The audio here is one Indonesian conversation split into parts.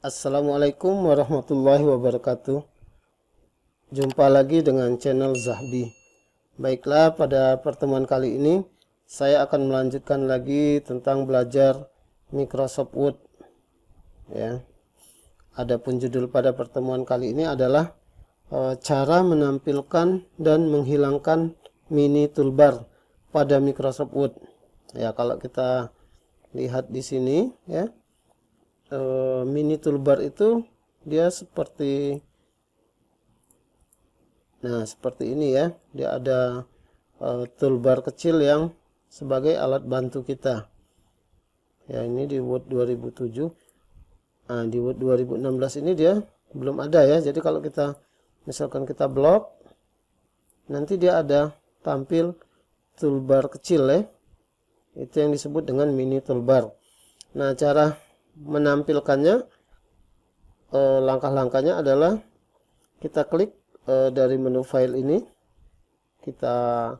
Assalamualaikum warahmatullahi wabarakatuh Jumpa lagi dengan channel Zahbi Baiklah pada pertemuan kali ini Saya akan melanjutkan lagi tentang belajar Microsoft Word ya. Adapun judul pada pertemuan kali ini adalah e, Cara menampilkan dan menghilangkan mini toolbar pada Microsoft Word Ya kalau kita lihat di sini ya Eh, mini toolbar itu dia seperti nah seperti ini ya dia ada eh, toolbar kecil yang sebagai alat bantu kita ya ini di Word 2007 nah, di Word 2016 ini dia belum ada ya jadi kalau kita misalkan kita blok nanti dia ada tampil toolbar kecil ya itu yang disebut dengan mini toolbar nah cara menampilkannya eh, langkah-langkahnya adalah kita klik eh, dari menu file ini kita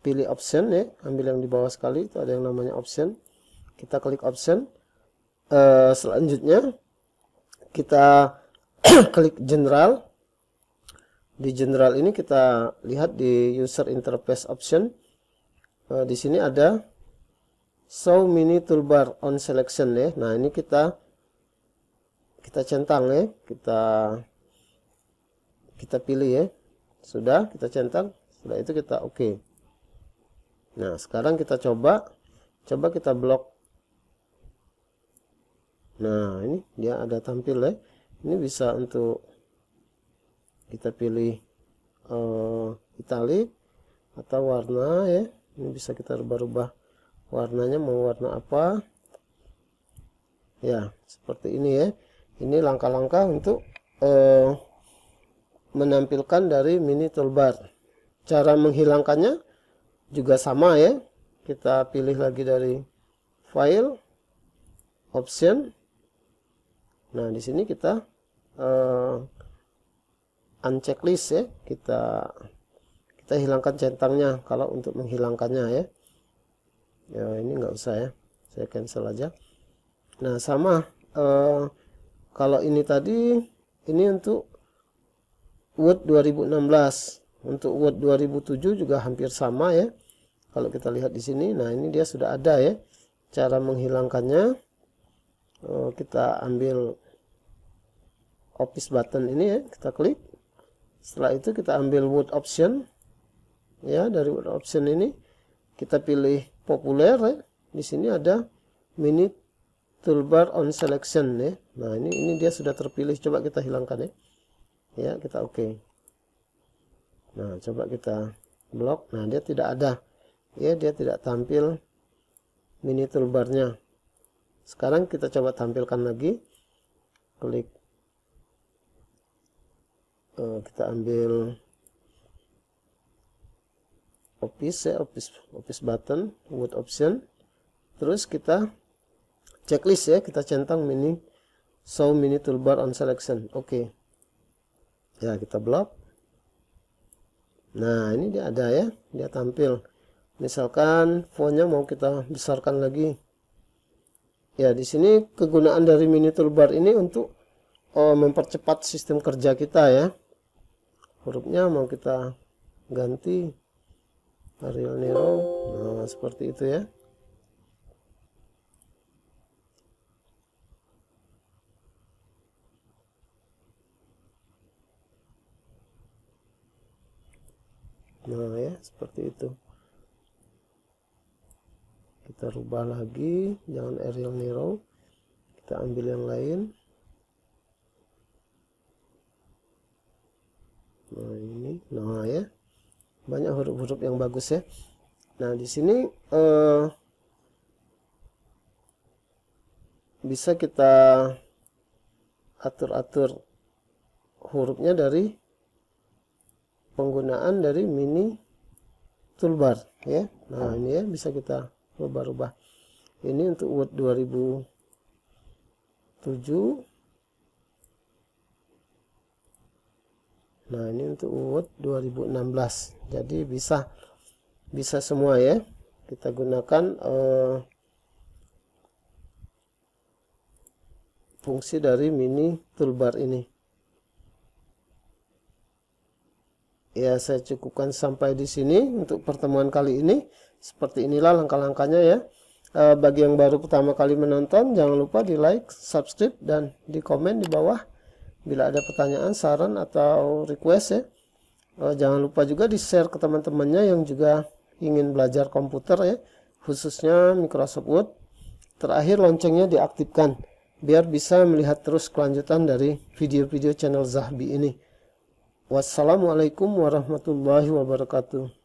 pilih option ya ambil yang di bawah sekali itu ada yang namanya option kita klik option eh, selanjutnya kita klik general di general ini kita lihat di user interface option di sini ada so mini toolbar on selection ya nah ini kita kita centang ya kita kita pilih ya sudah kita centang Sudah itu kita oke okay. nah sekarang kita coba coba kita blok nah ini dia ada tampil ya ini bisa untuk kita pilih uh, atau warna ya ini bisa kita rubah-rubah warnanya mau warna apa ya seperti ini ya ini langkah-langkah untuk eh, menampilkan dari mini toolbar cara menghilangkannya juga sama ya kita pilih lagi dari file option nah di sini kita eh, unchecklist ya kita kita hilangkan centangnya kalau untuk menghilangkannya ya ya ini nggak usah ya saya cancel aja nah sama uh, kalau ini tadi ini untuk Word 2016 untuk Word 2007 juga hampir sama ya kalau kita lihat di sini nah ini dia sudah ada ya cara menghilangkannya uh, kita ambil office button ini ya kita klik setelah itu kita ambil Word option ya dari Word option ini kita pilih populer ya. di sini ada mini toolbar on selection ya nah ini ini dia sudah terpilih coba kita hilangkan ya ya kita oke okay. nah coba kita blok nah dia tidak ada ya dia tidak tampil mini toolbarnya sekarang kita coba tampilkan lagi klik kita ambil office ya office office button buat option terus kita checklist ya kita centang mini show mini toolbar on selection oke okay. ya kita block nah ini dia ada ya dia tampil misalkan fontnya mau kita besarkan lagi ya di sini kegunaan dari mini toolbar ini untuk oh, mempercepat sistem kerja kita ya hurufnya mau kita ganti Arial Nero nah seperti itu ya nah ya seperti itu kita rubah lagi jangan Aerial Nero kita ambil yang lain nah ini nah ya banyak huruf-huruf yang bagus ya nah di sini uh, bisa kita atur-atur hurufnya dari penggunaan dari mini toolbar ya nah ini ya bisa kita rubah-rubah ini untuk Word 2007 nah ini untuk UUD 2016 jadi bisa bisa semua ya kita gunakan uh, fungsi dari mini toolbar ini ya saya cukupkan sampai di sini untuk pertemuan kali ini seperti inilah langkah-langkahnya ya eh, bagi yang baru pertama kali menonton jangan lupa di like subscribe dan di komen di bawah bila ada pertanyaan, saran atau request ya. Uh, jangan lupa juga di-share ke teman-temannya yang juga ingin belajar komputer ya, khususnya Microsoft Word. Terakhir loncengnya diaktifkan biar bisa melihat terus kelanjutan dari video-video channel Zahbi ini. Wassalamualaikum warahmatullahi wabarakatuh.